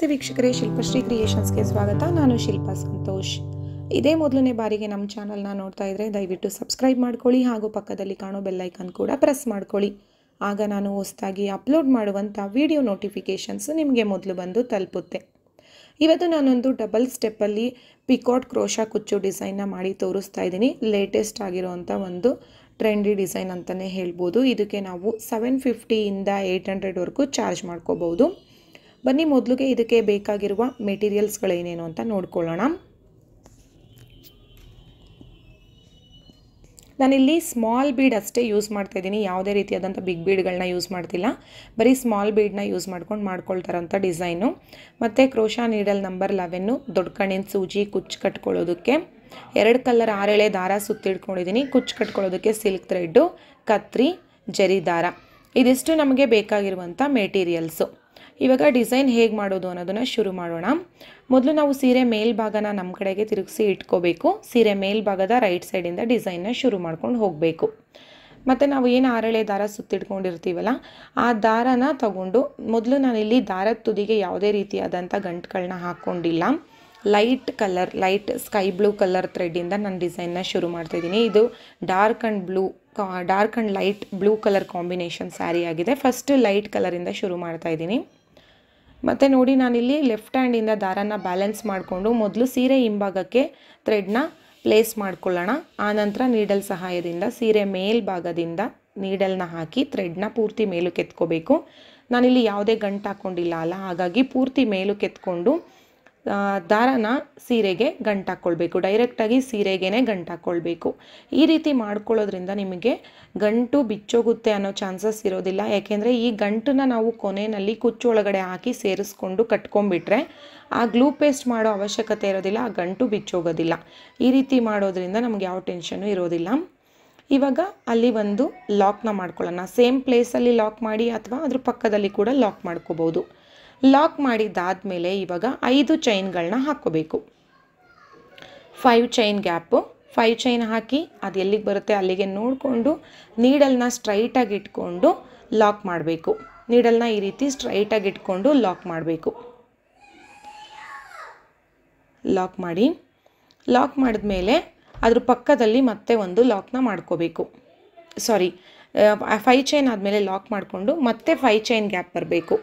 ನಮಸ್ತೆ ವೀಕ್ಷಕರೇ ಶಿಲ್ಪಶ್ರೀ ಕ್ರಿಯೇಷನ್ಸ್ಗೆ ಸ್ವಾಗತ ನಾನು ಶಿಲ್ಪಾ ಸಂತೋಷ್ ಇದೇ ಮೊದಲನೇ ಬಾರಿಗೆ ನಮ್ಮ ಚಾನಲ್ನ ನೋಡ್ತಾ ಇದ್ದರೆ ದಯವಿಟ್ಟು ಸಬ್ಸ್ಕ್ರೈಬ್ ಮಾಡ್ಕೊಳ್ಳಿ ಹಾಗೂ ಪಕ್ಕದಲ್ಲಿ ಕಾಣೋ ಬೆಲ್ಲೈಕನ್ ಕೂಡ ಪ್ರೆಸ್ ಮಾಡ್ಕೊಳ್ಳಿ ಆಗ ನಾನು ಹೊಸದಾಗಿ ಅಪ್ಲೋಡ್ ಮಾಡುವಂಥ ವಿಡಿಯೋ ನೋಟಿಫಿಕೇಷನ್ಸು ನಿಮಗೆ ಮೊದಲು ಬಂದು ತಲುಪುತ್ತೆ ಇವತ್ತು ನಾನೊಂದು ಡಬಲ್ ಸ್ಟೆಪ್ಪಲ್ಲಿ ಪಿಕಾಟ್ ಕ್ರೋಶಾ ಕುಚ್ಚು ಡಿಸೈನ್ನ ಮಾಡಿ ತೋರಿಸ್ತಾ ಇದ್ದೀನಿ ಲೇಟೆಸ್ಟ್ ಆಗಿರುವಂಥ ಒಂದು ಟ್ರೆಂಡಿ ಡಿಸೈನ್ ಅಂತಲೇ ಹೇಳ್ಬೋದು ಇದಕ್ಕೆ ನಾವು ಸೆವೆನ್ ಫಿಫ್ಟಿಯಿಂದ ಏಯ್ಟ್ ಹಂಡ್ರೆಡ್ವರೆಗೂ ಚಾರ್ಜ್ ಮಾಡ್ಕೋಬೋದು ಬನ್ನಿ ಮೊದಲಿಗೆ ಇದಕ್ಕೆ ಬೇಕಾಗಿರುವ ಮೆಟೀರಿಯಲ್ಸ್ಗಳೇನೇನು ಅಂತ ನೋಡ್ಕೊಳ್ಳೋಣ ನಾನಿಲ್ಲಿ ಸ್ಮಾಲ್ ಬೀಡ್ ಅಷ್ಟೇ ಯೂಸ್ ಮಾಡ್ತಾ ಇದ್ದೀನಿ ಯಾವುದೇ ರೀತಿಯಾದಂಥ ಬಿಗ್ ಬೀಡ್ಗಳನ್ನ ಯೂಸ್ ಮಾಡ್ತಿಲ್ಲ ಬರೀ ಸ್ಮಾಲ್ ಬೀಡ್ನ ಯೂಸ್ ಮಾಡ್ಕೊಂಡು ಮಾಡ್ಕೊಳ್ತಾರಂಥ ಡಿಸೈನು ಮತ್ತು ಕ್ರೋಶಾ ನೀಡಲ್ ನಂಬರ್ ಲೆವೆನ್ನು ದೊಡ್ಡ ಕಣ್ಣಿನ ಸೂಜಿ ಕುಚ್ಚು ಕಟ್ಕೊಳ್ಳೋದಕ್ಕೆ ಎರಡು ಕಲರ್ ಆರೇಳೆ ದಾರ ಸುತ್ತಿಡ್ಕೊಂಡಿದ್ದೀನಿ ಕುಚ್ಚು ಕಟ್ಕೊಳ್ಳೋದಕ್ಕೆ ಸಿಲ್ಕ್ ಥ್ರೆಡ್ಡು ಕತ್ರಿ ಜರಿ ದಾರ ಇದಿಷ್ಟು ನಮಗೆ ಬೇಕಾಗಿರುವಂಥ ಮೆಟೀರಿಯಲ್ಸು ಇವಾಗ ಡಿಸೈನ್ ಹೇಗೆ ಮಾಡೋದು ಅನ್ನೋದನ್ನು ಶುರು ಮಾಡೋಣ ಮೊದಲು ನಾವು ಸೀರೆ ಮೇಲ್ಭಾಗನ ನಮ್ಮ ಕಡೆಗೆ ತಿರುಗಿಸಿ ಇಟ್ಕೋಬೇಕು ಸೀರೆ ಮೇಲ್ಭಾಗದ ರೈಟ್ ಸೈಡಿಂದ ಡಿಸೈನ್ನ ಶುರು ಮಾಡ್ಕೊಂಡು ಹೋಗಬೇಕು ಮತ್ತು ನಾವು ಏನು ಆರಳೆ ದಾರ ಸುತ್ತಿಟ್ಕೊಂಡಿರ್ತೀವಲ್ಲ ಆ ದಾರನ ತಗೊಂಡು ಮೊದಲು ನಾನಿಲ್ಲಿ ದಾರದ ತುದಿಗೆ ಯಾವುದೇ ರೀತಿಯಾದಂಥ ಗಂಟುಗಳನ್ನ ಹಾಕ್ಕೊಂಡಿಲ್ಲ light colour light sky blue colour ಥ್ರೆಡ್ಡಿಂದ ನಾನು ಡಿಸೈನ್ನ ಶುರು ಮಾಡ್ತಾಯಿದ್ದೀನಿ ಇದು dark and blue dark and light blue colour combination sari ಆಗಿದೆ ಫಸ್ಟ್ ಲೈಟ್ ಕಲರಿಂದ ಶುರು ಮಾಡ್ತಾ ಮತ್ತು ನೋಡಿ ನಾನಿಲ್ಲಿ ಲೆಫ್ಟ್ ಹ್ಯಾಂಡಿಂದ ದಾರನ ಬ್ಯಾಲೆನ್ಸ್ ಮಾಡಿಕೊಂಡು ಮೊದಲು ಸೀರೆ ಹಿಂಭಾಗಕ್ಕೆ ಥ್ರೆಡ್ನ ಪ್ಲೇಸ್ ಮಾಡ್ಕೊಳ್ಳೋಣ ಆನಂತರ ನೀಡಲ್ ಸಹಾಯದಿಂದ ಸೀರೆ ಮೇಲ್ಭಾಗದಿಂದ ನೀಡಲ್ನ ಹಾಕಿ ಥ್ರೆಡ್ನ ಪೂರ್ತಿ ಮೇಲು ಕೆತ್ಕೋಬೇಕು ನಾನಿಲ್ಲಿ ಯಾವುದೇ ಗಂಟು ಹಾಕ್ಕೊಂಡಿಲ್ಲ ಅಲ್ಲ ಹಾಗಾಗಿ ಪೂರ್ತಿ ಮೇಲು ಕೆತ್ಕೊಂಡು ದಾರನ ಸೀರೆಗೆ ಗಂಟು ಹಾಕ್ಕೊಳ್ಬೇಕು ಡೈರೆಕ್ಟಾಗಿ ಸೀರೆಗೇ ಹಾಕ್ಕೊಳ್ಬೇಕು ಈ ರೀತಿ ಮಾಡ್ಕೊಳ್ಳೋದ್ರಿಂದ ನಿಮಗೆ ಗಂಟು ಬಿಚ್ಚೋಗುತ್ತೆ ಅನ್ನೋ ಚಾನ್ಸಸ್ ಇರೋದಿಲ್ಲ ಯಾಕೆಂದರೆ ಈ ಗಂಟನ್ನು ನಾವು ಕೊನೆಯಲ್ಲಿ ಕುಚ್ಚೊಳಗಡೆ ಹಾಕಿ ಸೇರಿಸ್ಕೊಂಡು ಕಟ್ಕೊಂಡ್ಬಿಟ್ರೆ ಆ ಗ್ಲೂ ಪೇಸ್ಟ್ ಮಾಡೋ ಅವಶ್ಯಕತೆ ಇರೋದಿಲ್ಲ ಆ ಗಂಟು ಬಿಚ್ಚೋಗೋದಿಲ್ಲ ಈ ರೀತಿ ಮಾಡೋದ್ರಿಂದ ನಮ್ಗೆ ಯಾವ ಟೆನ್ಷನು ಇರೋದಿಲ್ಲ ಇವಾಗ ಅಲ್ಲಿ ಒಂದು ಲಾಕ್ನ ಮಾಡ್ಕೊಳ್ಳೋಣ ಸೇಮ್ ಪ್ಲೇಸಲ್ಲಿ ಲಾಕ್ ಮಾಡಿ ಅಥವಾ ಅದ್ರ ಪಕ್ಕದಲ್ಲಿ ಕೂಡ ಲಾಕ್ ಮಾಡ್ಕೋಬೋದು ಲಾಕ್ ಮಾಡಿದ್ದಾದಮೇಲೆ ಇವಾಗ ಐದು ಚೈನ್ಗಳನ್ನ ಹಾಕ್ಕೋಬೇಕು five chain gap five chain ಹಾಕಿ ಅದು ಎಲ್ಲಿಗೆ ಬರುತ್ತೆ ಅಲ್ಲಿಗೆ ನೋಡಿಕೊಂಡು ನೀಡಲ್ನ ಸ್ಟ್ರೈಟಾಗಿ ಇಟ್ಕೊಂಡು ಲಾಕ್ ಮಾಡಬೇಕು ನೀಡಲ್ನ ಈ ರೀತಿ ಸ್ಟ್ರೈಟಾಗಿ ಇಟ್ಕೊಂಡು ಲಾಕ್ ಮಾಡಬೇಕು ಲಾಕ್ ಮಾಡಿ ಲಾಕ್ ಮಾಡಿದ್ಮೇಲೆ ಅದ್ರ ಪಕ್ಕದಲ್ಲಿ ಮತ್ತೆ ಒಂದು ಲಾಕ್ನ ಮಾಡ್ಕೋಬೇಕು ಸಾರಿ ಫೈವ್ ಚೈನ್ ಆದಮೇಲೆ ಲಾಕ್ ಮಾಡಿಕೊಂಡು ಮತ್ತೆ ಫೈ ಚೈನ್ ಗ್ಯಾಪ್ ಬರಬೇಕು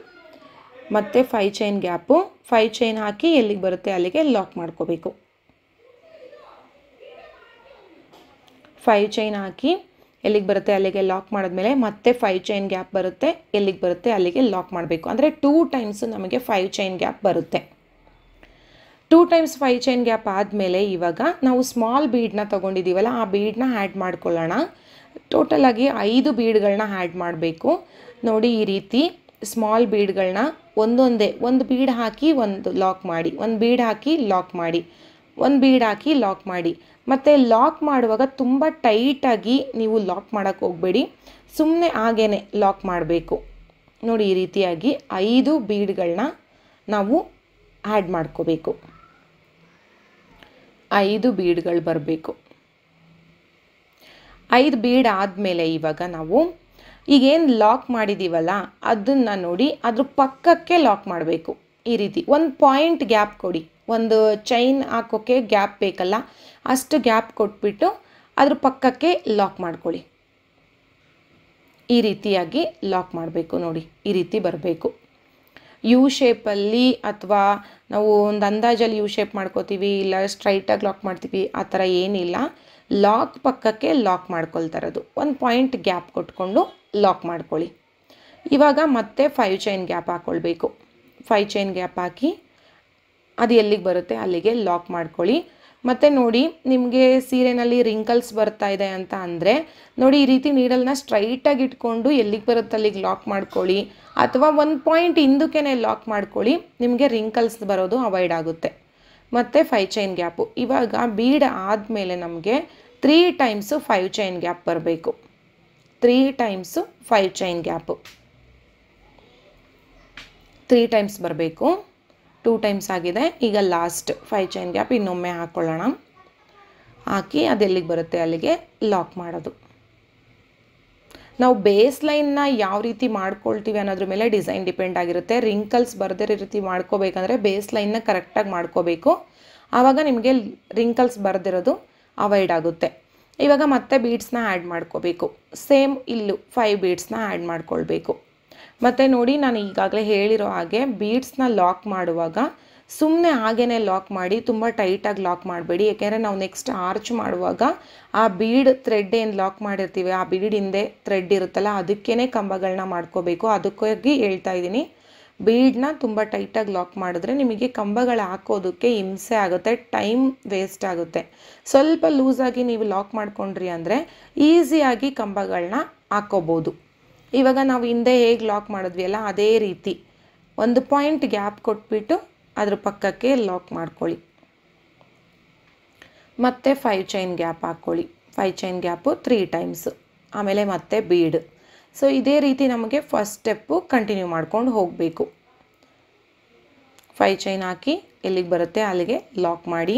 ಮತ್ತು five chain gap five chain ಹಾಕಿ ಎಲ್ಲಿಗೆ ಬರುತ್ತೆ ಅಲ್ಲಿಗೆ ಲಾಕ್ ಮಾಡ್ಕೋಬೇಕು ಫೈವ್ ಚೈನ್ ಹಾಕಿ ಎಲ್ಲಿಗೆ ಬರುತ್ತೆ ಅಲ್ಲಿಗೆ ಲಾಕ್ ಮಾಡಿದ್ಮೇಲೆ ಮತ್ತೆ ಫೈವ್ ಚೈನ್ ಗ್ಯಾಪ್ ಬರುತ್ತೆ ಎಲ್ಲಿಗೆ ಬರುತ್ತೆ ಅಲ್ಲಿಗೆ ಲಾಕ್ ಮಾಡಬೇಕು ಅಂದರೆ ಟೂ ಟೈಮ್ಸ್ ನಮಗೆ ಫೈವ್ ಚೈನ್ ಗ್ಯಾಪ್ ಬರುತ್ತೆ two times five chain gap ಆದಮೇಲೆ ಇವಾಗ ನಾವು ಸ್ಮಾಲ್ ಬೀಡ್ನ ತೊಗೊಂಡಿದ್ದೀವಲ್ಲ ಆ ಬೀಡನ್ನ ಆ್ಯಡ್ ಮಾಡ್ಕೊಳ್ಳೋಣ ಟೋಟಲಾಗಿ ಐದು ಬೀಡ್ಗಳನ್ನ ಆ್ಯಡ್ ಮಾಡಬೇಕು ನೋಡಿ ಈ ರೀತಿ ಸ್ಮಾಲ್ ಬೀಡ್ಗಳನ್ನ ಒಂದೊಂದೇ ಒಂದು ಬೀಡ್ ಹಾಕಿ ಒಂದು ಲಾಕ್ ಮಾಡಿ ಒಂದು ಬೀಡ್ ಹಾಕಿ ಲಾಕ್ ಮಾಡಿ ಒಂದು ಬೀಡ್ ಹಾಕಿ ಲಾಕ್ ಮಾಡಿ ಮತ್ತು ಲಾಕ್ ಮಾಡುವಾಗ ತುಂಬ ಟೈಟಾಗಿ ನೀವು ಲಾಕ್ ಮಾಡೋಕ್ಕೆ ಹೋಗಬೇಡಿ ಸುಮ್ಮನೆ ಹಾಗೇ ಲಾಕ್ ಮಾಡಬೇಕು ನೋಡಿ ಈ ರೀತಿಯಾಗಿ ಐದು ಬೀಡ್ಗಳನ್ನ ನಾವು ಆ್ಯಡ್ ಮಾಡ್ಕೋಬೇಕು ಐದು ಬೀಡ್ಗಳು ಬರಬೇಕು ಐದು ಬೀಡ್ ಆದಮೇಲೆ ಇವಾಗ ನಾವು ಈಗೇನು ಲಾಕ್ ಮಾಡಿದ್ದೀವಲ್ಲ ಅದನ್ನು ನೋಡಿ ಅದ್ರ ಪಕ್ಕಕ್ಕೆ ಲಾಕ್ ಮಾಡಬೇಕು ಈ ರೀತಿ ಒಂದು ಪಾಯಿಂಟ್ ಗ್ಯಾಪ್ ಕೊಡಿ ಒಂದು ಚೈನ್ ಹಾಕೋಕ್ಕೆ ಗ್ಯಾಪ್ ಬೇಕಲ್ಲ ಅಷ್ಟು ಗ್ಯಾಪ್ ಕೊಟ್ಬಿಟ್ಟು ಅದ್ರ ಪಕ್ಕಕ್ಕೆ ಲಾಕ್ ಮಾಡ್ಕೊಳ್ಳಿ ಈ ರೀತಿಯಾಗಿ ಲಾಕ್ ಮಾಡಬೇಕು ನೋಡಿ ಈ ರೀತಿ ಬರಬೇಕು ಯು ಶೇಪಲ್ಲಿ ಅಥವಾ ನಾವು ಒಂದು ಅಂದಾಜಲ್ಲಿ ಯು ಶೇಪ್ ಮಾಡ್ಕೋತೀವಿ ಇಲ್ಲ ಸ್ಟ್ರೈಟಾಗಿ ಲಾಕ್ ಮಾಡ್ತೀವಿ ಆ ಥರ ಏನಿಲ್ಲ ಲಾಕ್ ಪಕ್ಕಕ್ಕೆ ಲಾಕ್ ಮಾಡ್ಕೊಳ್ತಾರದು ಒಂದು ಪಾಯಿಂಟ್ ಗ್ಯಾಪ್ ಕೊಟ್ಕೊಂಡು ಲಾಕ್ ಮಾಡ್ಕೊಳ್ಳಿ ಇವಾಗ ಮತ್ತೆ ಫೈವ್ ಚೈನ್ ಗ್ಯಾಪ್ ಹಾಕ್ಕೊಳ್ಬೇಕು ಫೈವ್ ಚೈನ್ ಗ್ಯಾಪ್ ಹಾಕಿ ಅದು ಎಲ್ಲಿಗೆ ಬರುತ್ತೆ ಅಲ್ಲಿಗೆ ಲಾಕ್ ಮಾಡ್ಕೊಳ್ಳಿ ಮತ್ತು ನೋಡಿ ನಿಮಗೆ ಸೀರೆನಲ್ಲಿ ರಿಂಕಲ್ಸ್ ಬರ್ತಾ ಇದೆ ಅಂತ ಅಂದರೆ ನೋಡಿ ಈ ರೀತಿ ನೀಡಲ್ನ ಸ್ಟ್ರೈಟಾಗಿ ಇಟ್ಕೊಂಡು ಎಲ್ಲಿಗೆ ಬರುತ್ತೆ ಅಲ್ಲಿಗೆ ಲಾಕ್ ಮಾಡ್ಕೊಳ್ಳಿ ಅಥವಾ ಒಂದು ಪಾಯಿಂಟ್ ಹಿಂದಕ್ಕೆ ಲಾಕ್ ಮಾಡ್ಕೊಳ್ಳಿ ನಿಮಗೆ ರಿಂಕಲ್ಸ್ ಬರೋದು ಅವಾಯ್ಡ್ ಆಗುತ್ತೆ ಮತ್ತು ಫೈವ್ ಚೈನ್ ಗ್ಯಾಪು ಇವಾಗ ಬೀಡ್ ಆದಮೇಲೆ ನಮಗೆ three times five chain gap ಬರಬೇಕು three times five chain gap three times ಬರಬೇಕು ಟೂ ಟೈಮ್ಸ್ ಆಗಿದೆ ಈಗ ಲಾಸ್ಟ್ ಫೈವ್ ಚೈನ್ ಗ್ಯಾಪ್ ಇನ್ನೊಮ್ಮೆ ಹಾಕ್ಕೊಳ್ಳೋಣ ಹಾಕಿ ಅದೆಲ್ಲಿಗೆ ಬರುತ್ತೆ ಅಲ್ಲಿಗೆ ಲಾಕ್ ಮಾಡೋದು ನಾವು ಬೇಸ್ ಲೈನ್ನ ಯಾವ ರೀತಿ ಮಾಡ್ಕೊಳ್ತೀವಿ ಅನ್ನೋದ್ರ ಮೇಲೆ ಡಿಸೈನ್ ಡಿಪೆಂಡ್ ಆಗಿರುತ್ತೆ ರಿಂಕಲ್ಸ್ ಬರದೇ ರೀತಿ ಮಾಡ್ಕೋಬೇಕಂದ್ರೆ ಬೇಸ್ ಲೈನ್ನ ಕರೆಕ್ಟಾಗಿ ಮಾಡ್ಕೋಬೇಕು ಆವಾಗ ನಿಮಗೆ ರಿಂಕಲ್ಸ್ ಬರೆದಿರೋದು ಅವಾಯ್ಡ್ ಆಗುತ್ತೆ ಇವಾಗ ಮತ್ತೆ ಬೀಡ್ಸ್ನ ಆ್ಯಡ್ ಮಾಡ್ಕೋಬೇಕು ಸೇಮ್ ಇಲ್ಲು ಫೈವ್ ಬೀಡ್ಸ್ನ ಆ್ಯಡ್ ಮಾಡ್ಕೊಳ್ಬೇಕು ಮತ್ತು ನೋಡಿ ನಾನು ಈಗಾಗಲೇ ಹೇಳಿರೋ ಹಾಗೆ ಬೀಡ್ಸ್ನ ಲಾಕ್ ಮಾಡುವಾಗ ಸುಮ್ಮನೆ ಹಾಗೇ ಲಾಕ್ ಮಾಡಿ ತುಂಬ ಟೈಟಾಗಿ ಲಾಕ್ ಮಾಡಬೇಡಿ ಏಕೆಂದರೆ ನಾವು ನೆಕ್ಸ್ಟ್ ಆರ್ಚ್ ಮಾಡುವಾಗ ಆ ಬೀಡ್ ಥ್ರೆಡ್ ಏನು ಲಾಕ್ ಮಾಡಿರ್ತೀವಿ ಆ ಬೀಡ್ ಹಿಂದೆ ಥ್ರೆಡ್ ಇರುತ್ತಲ್ಲ ಅದಕ್ಕೇ ಕಂಬಗಳನ್ನ ಮಾಡ್ಕೋಬೇಕು ಅದಕ್ಕಾಗಿ ಹೇಳ್ತಾ ಇದ್ದೀನಿ ಬೀಡನ್ನ ತುಂಬ ಟೈಟಾಗಿ ಲಾಕ್ ಮಾಡಿದ್ರೆ ನಿಮಗೆ ಕಂಬಗಳು ಹಾಕೋದಕ್ಕೆ ಹಿಂಸೆ ಆಗುತ್ತೆ ಟೈಮ್ ವೇಸ್ಟ್ ಆಗುತ್ತೆ ಸ್ವಲ್ಪ ಲೂಸಾಗಿ ನೀವು ಲಾಕ್ ಮಾಡಿಕೊಂಡ್ರಿ ಅಂದರೆ ಈಸಿಯಾಗಿ ಕಂಬಗಳನ್ನ ಹಾಕೋಬೋದು ಇವಾಗ ನಾವು ಹಿಂದೆ ಹೇಗೆ ಲಾಕ್ ಮಾಡಿದ್ವಿ ಅಲ್ಲ ಅದೇ ರೀತಿ ಒಂದು ಪಾಯಿಂಟ್ ಗ್ಯಾಪ್ ಕೊಟ್ಬಿಟ್ಟು ಅದ್ರ ಪಕ್ಕಕ್ಕೆ ಲಾಕ್ ಮಾಡ್ಕೊಳ್ಳಿ ಮತ್ತು ಫೈವ್ ಚೈನ್ ಗ್ಯಾಪ್ ಹಾಕ್ಕೊಳ್ಳಿ five chain gap three times ಆಮೇಲೆ ಮತ್ತೆ ಬೀಡ್ ಸೊ ಇದೇ ರೀತಿ ನಮಗೆ ಫಸ್ಟ್ ಸ್ಟೆಪ್ಪು ಕಂಟಿನ್ಯೂ ಮಾಡ್ಕೊಂಡು ಹೋಗಬೇಕು ಫೈ ಚೈನ್ ಹಾಕಿ ಎಲ್ಲಿಗೆ ಬರುತ್ತೆ ಅಲ್ಲಿಗೆ ಲಾಕ್ ಮಾಡಿ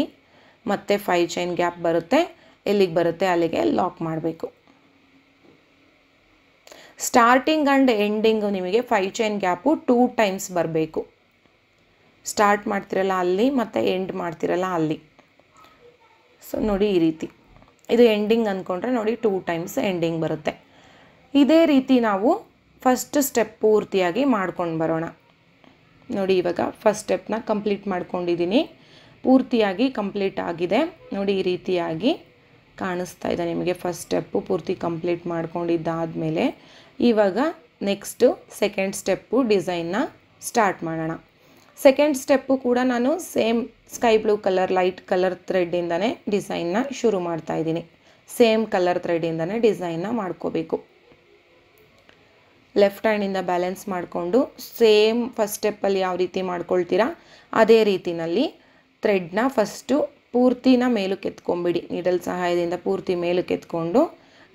ಮತ್ತೆ ಫೈ ಚೈನ್ ಗ್ಯಾಪ್ ಬರುತ್ತೆ ಎಲ್ಲಿಗೆ ಬರುತ್ತೆ ಅಲ್ಲಿಗೆ ಲಾಕ್ ಮಾಡಬೇಕು ಸ್ಟಾರ್ಟಿಂಗ್ ಆ್ಯಂಡ್ ಎಂಡಿಂಗು ನಿಮಗೆ five chain gap two times ಬರಬೇಕು ಸ್ಟಾರ್ಟ್ ಮಾಡ್ತಿರಲ್ಲ ಅಲ್ಲಿ ಮತ್ತು ಎಂಡ್ ಮಾಡ್ತಿರಲ್ಲ ಅಲ್ಲಿ ಸೊ ನೋಡಿ ಈ ರೀತಿ ಇದು ಎಂಡಿಂಗ್ ಅಂದ್ಕೊಂಡ್ರೆ ನೋಡಿ ಟೂ ಟೈಮ್ಸ್ ಎಂಡಿಂಗ್ ಬರುತ್ತೆ ಇದೇ ರೀತಿ ನಾವು ಫಸ್ಟ್ ಸ್ಟೆಪ್ ಪೂರ್ತಿಯಾಗಿ ಮಾಡ್ಕೊಂಡು ಬರೋಣ ನೋಡಿ ಇವಾಗ ಫಸ್ಟ್ ಸ್ಟೆಪ್ನ ಕಂಪ್ಲೀಟ್ ಮಾಡ್ಕೊಂಡಿದ್ದೀನಿ ಪೂರ್ತಿಯಾಗಿ ಕಂಪ್ಲೀಟ್ ಆಗಿದೆ ನೋಡಿ ಈ ರೀತಿಯಾಗಿ ಕಾಣಿಸ್ತಾ ಇದೆ ನಿಮಗೆ ಫಸ್ಟ್ ಸ್ಟೆಪ್ಪು ಪೂರ್ತಿ ಕಂಪ್ಲೀಟ್ ಮಾಡ್ಕೊಂಡಿದ್ದಾದಮೇಲೆ ಇವಾಗ ನೆಕ್ಸ್ಟು ಸೆಕೆಂಡ್ ಸ್ಟೆಪ್ಪು ಡಿಸೈನ್ನ ಸ್ಟಾರ್ಟ್ ಮಾಡೋಣ ಸೆಕೆಂಡ್ ಸ್ಟೆಪ್ಪು ಕೂಡ ನಾನು same sky blue colour light colour ಥ್ರೆಡ್ಡಿಂದನೇ ಡಿಸೈನ್ನ ಶುರು ಮಾಡ್ತಾ ಇದ್ದೀನಿ ಸೇಮ್ ಕಲರ್ ಥ್ರೆಡ್ಡಿಂದನೇ ಡಿಸೈನ್ನ ಮಾಡ್ಕೋಬೇಕು ಲೆಫ್ಟ್ ಹ್ಯಾಂಡಿಂದ ಬ್ಯಾಲೆನ್ಸ್ ಮಾಡಿಕೊಂಡು ಸೇಮ್ ಫಸ್ಟ್ ಸ್ಟೆಪ್ಪಲ್ಲಿ ಯಾವ ರೀತಿ ಮಾಡ್ಕೊಳ್ತೀರಾ ಅದೇ ರೀತಿನಲ್ಲಿ ಥ್ರೆಡ್ನ ಫಸ್ಟು ಪೂರ್ತಿನ ಮೇಲಕ್ಕೆ ಎತ್ಕೊಂಬಿಡಿ ನೀಡಲ್ ಸಹಾಯದಿಂದ ಪೂರ್ತಿ ಮೇಲಕ್ಕೆ ಎತ್ಕೊಂಡು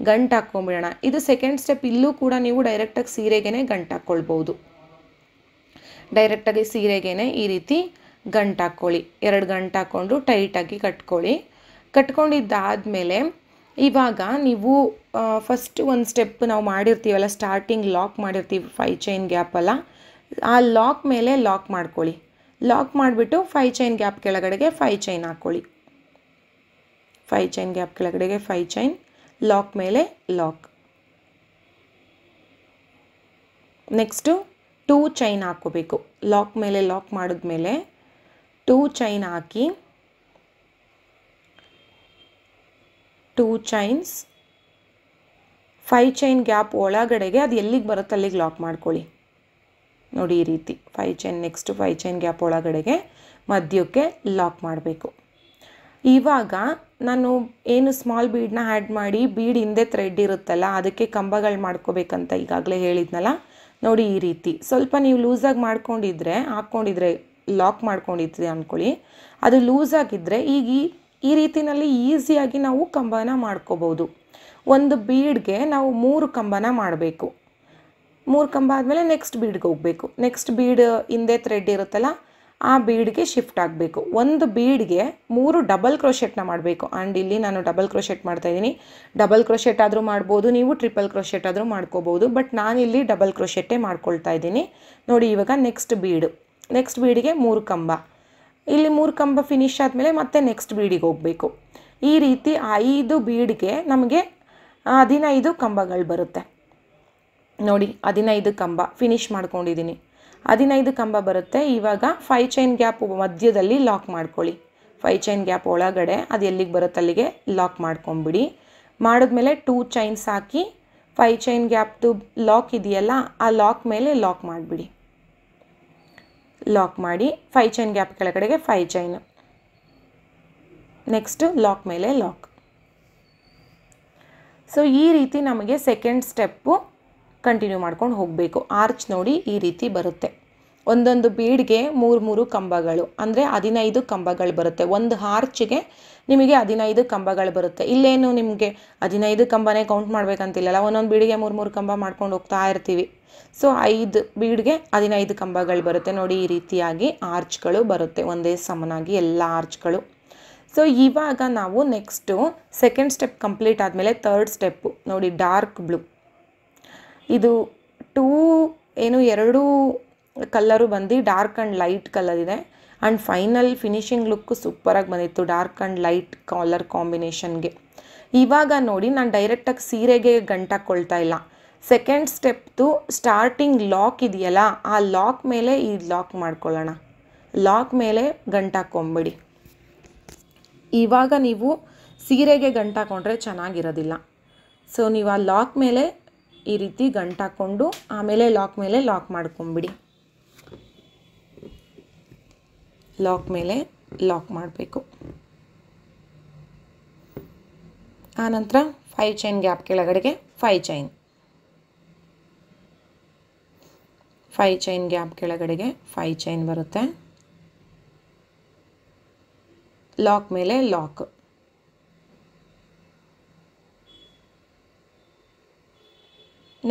ಗಂಟು ಹಾಕ್ಕೊಂಬಿಡೋಣ ಇದು ಸೆಕೆಂಡ್ ಸ್ಟೆಪ್ ಇಲ್ಲೂ ಕೂಡ ನೀವು ಡೈರೆಕ್ಟಾಗಿ ಸೀರೆಗೇ ಗಂಟು ಹಾಕ್ಕೊಳ್ಬೋದು ಡೈರೆಕ್ಟಾಗಿ ಸೀರೆಗೇ ಈ ರೀತಿ ಗಂಟು ಹಾಕ್ಕೊಳ್ಳಿ ಎರಡು ಗಂಟು ಹಾಕ್ಕೊಂಡು ಟೈಟಾಗಿ ಕಟ್ಕೊಳ್ಳಿ ಕಟ್ಕೊಂಡಿದ್ದಾದಮೇಲೆ ಇವಾಗ ನೀವು ಫಸ್ಟ್ ಒಂದು ಸ್ಟೆಪ್ ನಾವು ಮಾಡಿರ್ತೀವಲ್ಲ ಸ್ಟಾರ್ಟಿಂಗ್ ಲಾಕ್ ಮಾಡಿರ್ತೀವಿ ಫೈ ಚೈನ್ ಗ್ಯಾಪಲ್ಲ ಆ ಲಾಕ್ ಮೇಲೆ ಲಾಕ್ ಮಾಡ್ಕೊಳ್ಳಿ ಲಾಕ್ ಮಾಡಿಬಿಟ್ಟು ಫೈ ಚೈನ್ ಗ್ಯಾಪ್ ಕೆಳಗಡೆಗೆ ಫೈ ಚೈನ್ ಹಾಕ್ಕೊಳ್ಳಿ ಫೈ ಚೈನ್ ಗ್ಯಾಪ್ ಕೆಳಗಡೆಗೆ ಫೈ ಚೈನ್ ಲಾಕ್ ಮೇಲೆ ಲಾಕ್ ನೆಕ್ಸ್ಟು ಟೂ ಚೈನ್ ಹಾಕ್ಕೋಬೇಕು ಲಾಕ್ ಮೇಲೆ ಲಾಕ್ ಮಾಡಿದ್ಮೇಲೆ ಟೂ ಚೈನ್ ಹಾಕಿ two chains five chain gap ಒಳಗಡೆಗೆ ಅದು ಎಲ್ಲಿಗೆ ಬರುತ್ತೆ ಅಲ್ಲಿಗೆ ಲಾಕ್ ಮಾಡ್ಕೊಳ್ಳಿ ನೋಡಿ ಈ ರೀತಿ five chain next five chain gap ಒಳಗಡೆಗೆ ಮಧ್ಯಕ್ಕೆ ಲಾಕ್ ಮಾಡಬೇಕು ಇವಾಗ ನಾನು ಏನು ಸ್ಮಾಲ್ ಬೀಡನ್ನ ಆ್ಯಡ್ ಮಾಡಿ ಬೀಡ್ ಹಿಂದೆ ಥ್ರೆಡ್ ಇರುತ್ತಲ್ಲ ಅದಕ್ಕೆ ಕಂಬಗಳು ಮಾಡ್ಕೋಬೇಕಂತ ಈಗಾಗಲೇ ಹೇಳಿದ್ನಲ್ಲ ನೋಡಿ ಈ ರೀತಿ ಸ್ವಲ್ಪ ನೀವು ಲೂಸಾಗಿ ಮಾಡ್ಕೊಂಡಿದ್ರೆ ಹಾಕ್ಕೊಂಡಿದ್ರೆ ಲಾಕ್ ಮಾಡ್ಕೊಂಡಿದ್ರಿ ಅಂದ್ಕೊಳ್ಳಿ ಅದು ಆಗಿದ್ದರೆ ಈಗ ಈ ಈ ರೀತಿಯಲ್ಲಿ ಈಸಿಯಾಗಿ ನಾವು ಕಂಬನ ಮಾಡ್ಕೋಬೋದು ಒಂದು ಬೀಡ್ಗೆ ನಾವು ಮೂರು ಕಂಬನ ಮಾಡಬೇಕು ಮೂರು ಕಂಬ ಆದಮೇಲೆ ನೆಕ್ಸ್ಟ್ ಬೀಡ್ಗೆ ಹೋಗಬೇಕು ನೆಕ್ಸ್ಟ್ ಬೀಡ್ ಹಿಂದೆ ಥ್ರೆಡ್ ಇರುತ್ತಲ್ಲ ಆ ಬೀಡ್ಗೆ ಶಿಫ್ಟ್ ಆಗಬೇಕು ಒಂದು ಬೀಡ್ಗೆ ಮೂರು ಡಬಲ್ ಕ್ರೋಶೆಟ್ನ ಮಾಡಬೇಕು ಆ್ಯಂಡ್ ಇಲ್ಲಿ ನಾನು ಡಬಲ್ ಕ್ರೋಶೆಟ್ ಮಾಡ್ತಾಯಿದ್ದೀನಿ ಡಬಲ್ ಕ್ರೋಶೆಟ್ ಆದರೂ ಮಾಡ್ಬೋದು ನೀವು ಟ್ರಿಪಲ್ ಕ್ರೋಶೆಟ್ ಆದರೂ ಮಾಡ್ಕೋಬೋದು ಬಟ್ ನಾನಿಲ್ಲಿ ಡಬಲ್ ಕ್ರೋಶೆಟ್ಟೇ ಮಾಡ್ಕೊಳ್ತಾ ಇದ್ದೀನಿ ನೋಡಿ ಇವಾಗ ನೆಕ್ಸ್ಟ್ ಬೀಡು ನೆಕ್ಸ್ಟ್ ಬೀಡಿಗೆ ಮೂರು ಕಂಬ ಇಲ್ಲಿ ಮೂರು ಕಂಬ ಫಿನಿಶ್ ಆದಮೇಲೆ ಮತ್ತೆ ನೆಕ್ಸ್ಟ್ ಬೀಡಿಗೆ ಹೋಗಬೇಕು ಈ ರೀತಿ ಐದು ಬೀಡ್ಗೆ ನಮಗೆ ಹದಿನೈದು ಕಂಬಗಳು ಬರುತ್ತೆ ನೋಡಿ ಹದಿನೈದು ಕಂಬ ಫಿನಿಶ್ ಮಾಡ್ಕೊಂಡಿದ್ದೀನಿ ಹದಿನೈದು ಕಂಬ ಬರುತ್ತೆ ಇವಾಗ ಫೈ ಚೈನ್ ಗ್ಯಾಪ್ ಮಧ್ಯದಲ್ಲಿ ಲಾಕ್ ಮಾಡ್ಕೊಳ್ಳಿ ಫೈ ಚೈನ್ ಗ್ಯಾಪ್ ಒಳಗಡೆ ಅದು ಎಲ್ಲಿಗೆ ಬರುತ್ತೆ ಅಲ್ಲಿಗೆ ಲಾಕ್ ಮಾಡ್ಕೊಂಬಿಡಿ ಮಾಡಿದ್ಮೇಲೆ ಟೂ ಚೈನ್ಸ್ ಹಾಕಿ ಫೈ ಚೈನ್ ಗ್ಯಾಪ್ದು ಲಾಕ್ ಇದೆಯಲ್ಲ ಆ ಲಾಕ್ ಮೇಲೆ ಲಾಕ್ ಮಾಡಿಬಿಡಿ ಲಾಕ್ ಮಾಡಿ ಫೈ ಚೈನ್ ಗ್ಯಾಪ್ ಕೆಳಗಡೆಗೆ ಫೈ ಚೈನ್ ನೆಕ್ಸ್ಟು ಲಾಕ್ ಮೇಲೆ ಲಾಕ್ ಸೊ ಈ ರೀತಿ ನಮಗೆ ಸೆಕೆಂಡ್ ಸ್ಟೆಪ್ಪು ಕಂಟಿನ್ಯೂ ಮಾಡ್ಕೊಂಡು ಹೋಗಬೇಕು ಆರ್ಚ್ ನೋಡಿ ಈ ರೀತಿ ಬರುತ್ತೆ ಒಂದೊಂದು ಬೀಡ್ಗೆ ಮೂರು ಮೂರು ಕಂಬಗಳು ಅಂದರೆ ಹದಿನೈದು ಕಂಬಗಳು ಬರುತ್ತೆ ಒಂದು ಹಾರ್ಚ್ಗೆ ನಿಮಗೆ ಹದಿನೈದು ಕಂಬಗಳು ಬರುತ್ತೆ ಇಲ್ಲೇನು ನಿಮಗೆ ಹದಿನೈದು ಕಂಬನೇ ಕೌಂಟ್ ಮಾಡ್ಬೇಕಂತಿಲ್ಲಲ್ಲ ಒಂದೊಂದು ಬೀಡಿಗೆ ಮೂರು ಮೂರು ಕಂಬ ಮಾಡ್ಕೊಂಡು ಹೋಗ್ತಾ ಇರ್ತೀವಿ ಸೊ ಐದು ಬೀಡ್ಗೆ ಹದಿನೈದು ಕಂಬಗಳು ಬರುತ್ತೆ ನೋಡಿ ಈ ರೀತಿಯಾಗಿ ಆರ್ಚ್ಗಳು ಬರುತ್ತೆ ಒಂದೇ ಸಮನಾಗಿ ಎಲ್ಲ ಆರ್ಚ್ಗಳು ಸೊ ಇವಾಗ ನಾವು ನೆಕ್ಸ್ಟು ಸೆಕೆಂಡ್ ಸ್ಟೆಪ್ ಕಂಪ್ಲೀಟ್ ಆದಮೇಲೆ ತರ್ಡ್ ಸ್ಟೆಪ್ಪು ನೋಡಿ ಡಾರ್ಕ್ ಬ್ಲೂ ಇದು ಟೂ ಏನು ಎರಡು ಕಲ್ಲರು ಬಂದು ಡಾರ್ಕ್ ಆ್ಯಂಡ್ ಲೈಟ್ ಕಲರ್ ಇದೆ ಆ್ಯಂಡ್ ಫೈನಲ್ ಫಿನಿಷಿಂಗ್ ಲುಕ್ ಸೂಪರಾಗಿ ಬಂದಿತ್ತು ಡಾರ್ಕ್ ಆ್ಯಂಡ್ ಲೈಟ್ ಕಾಲರ್ ಕಾಂಬಿನೇಷನ್ಗೆ ಇವಾಗ ನೋಡಿ ನಾನು ಡೈರೆಕ್ಟಾಗಿ ಸೀರೆಗೆ ಗಂಟಾಕೊಳ್ತಾ ಇಲ್ಲ ಸೆಕೆಂಡ್ ಸ್ಟೆಪ್ದು ಸ್ಟಾರ್ಟಿಂಗ್ ಲಾಕ್ ಇದೆಯಲ್ಲ ಆ ಲಾಕ್ ಮೇಲೆ ಈ ಲಾಕ್ ಮಾಡ್ಕೊಳ್ಳೋಣ ಲಾಕ್ ಮೇಲೆ ಗಂಟಾಕೊಂಬಿಡಿ ಇವಾಗ ನೀವು ಸೀರೆಗೆ ಗಂಟಾಕೊಂಡ್ರೆ ಚೆನ್ನಾಗಿರೋದಿಲ್ಲ ಸೊ ನೀವು ಆ ಲಾಕ್ ಮೇಲೆ ಈ ರೀತಿ ಗಂಟಾಕೊಂಡು ಆಮೇಲೆ ಲಾಕ್ ಮೇಲೆ ಲಾಕ್ ಮಾಡ್ಕೊಂಬಿಡಿ ಲಾಕ್ ಮೇಲೆ ಲಾಕ್ ಮಾಡಬೇಕು ಆನಂತರ ಫೈ ಚೈನ್ ಗ್ಯಾಪ್ ಕೆಳಗಡೆಗೆ five chain five chain gap ಕೆಳಗಡೆಗೆ ಫೈ ಚೈನ್ ಬರುತ್ತೆ ಲಾಕ್ ಮೇಲೆ ಲಾಕ್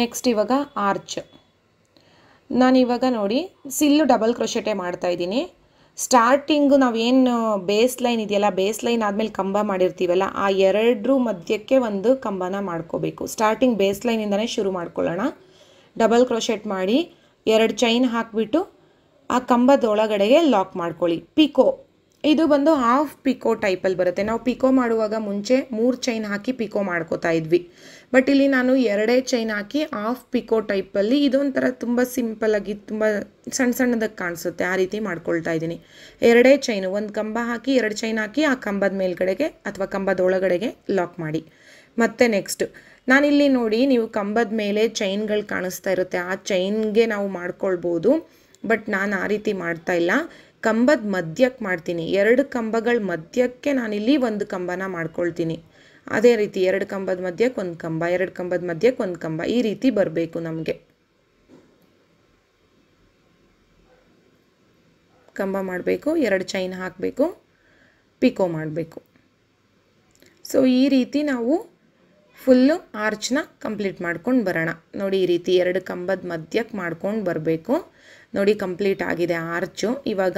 ನೆಕ್ಸ್ಟ್ ಇವಾಗ ಆರ್ಚ್ ನಾನಿವಾಗ ನೋಡಿ ಸಿಲ್ಲು ಡಬಲ್ ಮಾಡ್ತಾ ಮಾಡ್ತಾಯಿದ್ದೀನಿ ಸ್ಟಾರ್ಟಿಂಗು ನಾವೇನು ಬೇಸ್ ಲೈನ್ ಇದೆಯಲ್ಲ ಬೇಸ್ ಲೈನ್ ಆದಮೇಲೆ ಕಂಬ ಮಾಡಿರ್ತೀವಲ್ಲ ಆ ಎರಡರ ಮಧ್ಯಕ್ಕೆ ಒಂದು ಕಂಬನ ಮಾಡ್ಕೋಬೇಕು ಸ್ಟಾರ್ಟಿಂಗ್ ಬೇಸ್ ಲೈನಿಂದನೇ ಶುರು ಮಾಡ್ಕೊಳ್ಳೋಣ ಡಬಲ್ ಕ್ರೋಶೆಟ್ ಮಾಡಿ ಎರಡು ಚೈನ್ ಹಾಕಿಬಿಟ್ಟು ಆ ಕಂಬದೊಳಗಡೆಗೆ ಲಾಕ್ ಮಾಡ್ಕೊಳ್ಳಿ ಪಿಕೋ ಇದು ಬಂದು ಹಾಫ್ ಪಿಕೋ ಟೈಪಲ್ಲಿ ಬರುತ್ತೆ ನಾವು ಪಿಕೋ ಮಾಡುವಾಗ ಮುಂಚೆ ಮೂರು ಚೈನ್ ಹಾಕಿ ಪಿಕೋ ಮಾಡ್ಕೋತಾ ಇದ್ವಿ ಬಟ್ ಇಲ್ಲಿ ನಾನು ಎರಡೇ ಚೈನ್ ಹಾಕಿ ಆಫ್ ಪಿಕೋ ಟೈಪಲ್ಲಿ ಇದೊಂಥರ ತುಂಬ ಸಿಂಪಲ್ಲಾಗಿ ತುಂಬ ಸಣ್ಣ ಸಣ್ಣದಕ್ಕೆ ಕಾಣಿಸುತ್ತೆ ಆ ರೀತಿ ಮಾಡ್ಕೊಳ್ತಾ ಇದ್ದೀನಿ ಎರಡೇ ಚೈನು ಒಂದು ಕಂಬ ಹಾಕಿ ಎರಡು ಚೈನ್ ಹಾಕಿ ಆ ಕಂಬದ ಮೇಲ್ಗಡೆಗೆ ಅಥವಾ ಕಂಬದ ಒಳಗಡೆಗೆ ಲಾಕ್ ಮಾಡಿ ಮತ್ತೆ ನೆಕ್ಸ್ಟ್ ನಾನಿಲ್ಲಿ ನೋಡಿ ನೀವು ಕಂಬದ ಮೇಲೆ ಚೈನ್ಗಳು ಕಾಣಿಸ್ತಾ ಇರುತ್ತೆ ಆ ಚೈನ್ಗೆ ನಾವು ಮಾಡ್ಕೊಳ್ಬೋದು ಬಟ್ ನಾನು ಆ ರೀತಿ ಮಾಡ್ತಾ ಇಲ್ಲ ಕಂಬದ ಮಧ್ಯಕ್ಕೆ ಮಾಡ್ತೀನಿ ಎರಡು ಕಂಬಗಳ ಮಧ್ಯಕ್ಕೆ ನಾನಿಲ್ಲಿ ಒಂದು ಕಂಬನ ಮಾಡ್ಕೊಳ್ತೀನಿ ಅದೇ ರೀತಿ ಎರಡು ಕಂಬದ ಮಧ್ಯಕ್ಕೆ ಒಂದು ಕಂಬ ಎರಡು ಕಂಬದ ಮಧ್ಯಕ್ಕೆ ಒಂದು ಕಂಬ ಈ ರೀತಿ ಬರಬೇಕು ನಮಗೆ ಕಂಬ ಮಾಡಬೇಕು ಎರಡು ಚೈನ್ ಹಾಕಬೇಕು ಪಿಕೋ ಮಾಡಬೇಕು ಸೊ ಈ ರೀತಿ ನಾವು ಫುಲ್ಲು ಆರ್ಚ್ನ ಕಂಪ್ಲೀಟ್ ಮಾಡ್ಕೊಂಡು ಬರೋಣ ನೋಡಿ ಈ ರೀತಿ ಎರಡು ಕಂಬದ ಮಧ್ಯಕ್ಕೆ ಮಾಡ್ಕೊಂಡು ಬರಬೇಕು ನೋಡಿ ಕಂಪ್ಲೀಟ್ ಆಗಿದೆ ಆರ್ಚು ಇವಾಗ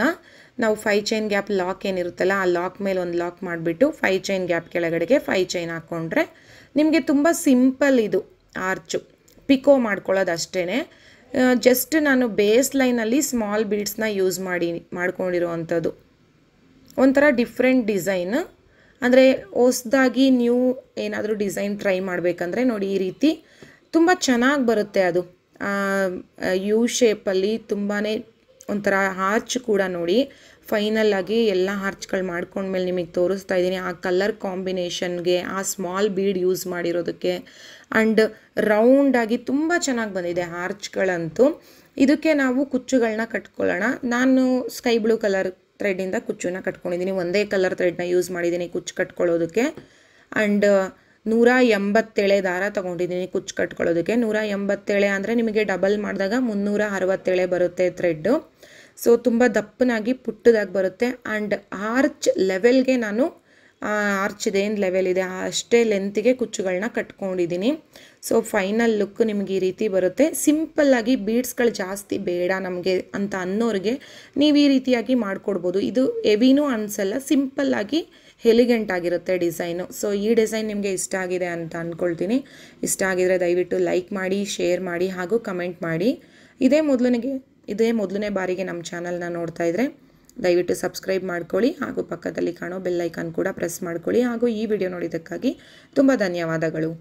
ನಾವು ಫೈ ಚೈನ್ ಗ್ಯಾಪ್ ಲಾಕ್ ಏನಿರುತ್ತಲ್ಲ ಆ ಲಾಕ್ ಮೇಲೆ ಒಂದು ಲಾಕ್ ಮಾಡಿಬಿಟ್ಟು ಫೈ ಚೈನ್ ಗ್ಯಾಪ್ ಕೆಳಗಡೆಗೆ ಫೈ ಚೈನ್ ಹಾಕ್ಕೊಂಡ್ರೆ ನಿಮಗೆ ತುಂಬ ಸಿಂಪಲ್ ಇದು ಆರ್ಚು ಪಿಕೋ ಮಾಡ್ಕೊಳ್ಳೋದು ಅಷ್ಟೇ ಜಸ್ಟ್ ನಾನು ಬೇಸ್ ಲೈನಲ್ಲಿ ಸ್ಮಾಲ್ ಬೀಡ್ಸ್ನ ಯೂಸ್ ಮಾಡಿ ಮಾಡ್ಕೊಂಡಿರೋ ಅಂಥದ್ದು ಒಂಥರ ಡಿಫ್ರೆಂಟ್ ಡಿಸೈನ್ ಅಂದರೆ ಹೊಸ್ದಾಗಿ ನ್ಯೂ ಏನಾದರೂ ಡಿಸೈನ್ ಟ್ರೈ ಮಾಡಬೇಕಂದ್ರೆ ನೋಡಿ ಈ ರೀತಿ ತುಂಬ ಚೆನ್ನಾಗಿ ಬರುತ್ತೆ ಅದು ಯು ಶೇಪಲ್ಲಿ ತುಂಬಾ ಒಂಥರ ಹಾರ್ಚ್ ಕೂಡ ನೋಡಿ ಫೈನಲ್ ಆಗಿ ಎಲ್ಲ ಹಾರ್ಚ್ಗಳು ಮಾಡ್ಕೊಂಡ್ಮೇಲೆ ನಿಮಗೆ ತೋರಿಸ್ತಾ ಇದ್ದೀನಿ ಆ ಕಲರ್ ಕಾಂಬಿನೇಷನ್ಗೆ ಆ ಸ್ಮಾಲ್ ಬೀಡ್ ಯೂಸ್ ಮಾಡಿರೋದಕ್ಕೆ ಆ್ಯಂಡ್ ರೌಂಡಾಗಿ ತುಂಬ ಚೆನ್ನಾಗಿ ಬಂದಿದೆ ಹಾರ್ಚ್ಗಳಂತೂ ಇದಕ್ಕೆ ನಾವು ಕುಚ್ಚುಗಳನ್ನ ಕಟ್ಕೊಳ್ಳೋಣ ನಾನು ಸ್ಕೈ ಬ್ಲೂ ಕಲರ್ ಥ್ರೆಡ್ಡಿಂದ ಕುಚ್ಚುನ ಕಟ್ಕೊಂಡಿದ್ದೀನಿ ಒಂದೇ ಕಲರ್ ಥ್ರೆಡ್ನ ಯೂಸ್ ಮಾಡಿದ್ದೀನಿ ಕುಚ್ಚು ಕಟ್ಕೊಳ್ಳೋದಕ್ಕೆ ಆ್ಯಂಡ್ ನೂರ ಎಂಬತ್ತೇಳೆ ದಾರ ತೊಗೊಂಡಿದ್ದೀನಿ ಕುಚ್ಚು ಕಟ್ಕೊಳ್ಳೋದಕ್ಕೆ ನೂರ ಎಂಬತ್ತೇಳೆ ಅಂದರೆ ನಿಮಗೆ ಡಬಲ್ ಮಾಡಿದಾಗ ಮುನ್ನೂರ ಅರವತ್ತೇಳೆ ಬರುತ್ತೆ ಥ್ರೆಡ್ಡು ಸೊ ತುಂಬ ದಪ್ಪನಾಗಿ ಪುಟ್ಟದಾಗಿ ಬರುತ್ತೆ ಆ್ಯಂಡ್ ಆರ್ಚ್ ಲೆವೆಲ್ಗೆ ನಾನು ಆರ್ಚ್ ಏನು ಲೆವೆಲ್ ಇದೆ ಅಷ್ಟೇ ಲೆಂತಿಗೆ ಕುಚ್ಚುಗಳನ್ನ ಕಟ್ಕೊಂಡಿದ್ದೀನಿ ಸೊ ಫೈನಲ್ ಲುಕ್ ನಿಮಗೆ ಈ ರೀತಿ ಬರುತ್ತೆ ಸಿಂಪಲ್ಲಾಗಿ ಬೀಡ್ಸ್ಗಳು ಜಾಸ್ತಿ ಬೇಡ ನಮಗೆ ಅಂತ ಅನ್ನೋರಿಗೆ ನೀವು ಈ ರೀತಿಯಾಗಿ ಮಾಡಿಕೊಡ್ಬೋದು ಇದು ಎವಿನೂ ಅನಿಸಲ್ಲ ಸಿಂಪಲ್ಲಾಗಿ ಎಲಿಗೆಂಟ್ ಆಗಿರುತ್ತೆ ಡಿಸೈನು ಸೊ ಈ ಡಿಸೈನ್ ನಿಮಗೆ ಇಷ್ಟ ಆಗಿದೆ ಅಂತ ಅಂದ್ಕೊಳ್ತೀನಿ ಇಷ್ಟ ಆಗಿದ್ರೆ ದಯವಿಟ್ಟು ಲೈಕ್ ಮಾಡಿ ಶೇರ್ ಮಾಡಿ ಹಾಗೂ ಕಮೆಂಟ್ ಮಾಡಿ ಇದೇ ಮೊದಲನಿಗೆ ಇದೇ ಮೊದಲನೇ ಬಾರಿಗೆ ನಮ್ಮ ಚಾನಲ್ನ ನೋಡ್ತಾ ಇದ್ದರೆ ದಯವಿಟ್ಟು ಸಬ್ಸ್ಕ್ರೈಬ್ ಮಾಡ್ಕೊಳ್ಳಿ ಹಾಗೂ ಪಕ್ಕದಲ್ಲಿ ಕಾಣೋ ಬೆಲ್ಲೈಕಾನ್ ಕೂಡ ಪ್ರೆಸ್ ಮಾಡ್ಕೊಳ್ಳಿ ಹಾಗೂ ಈ ವಿಡಿಯೋ ನೋಡಿದ್ದಕ್ಕಾಗಿ ತುಂಬ ಧನ್ಯವಾದಗಳು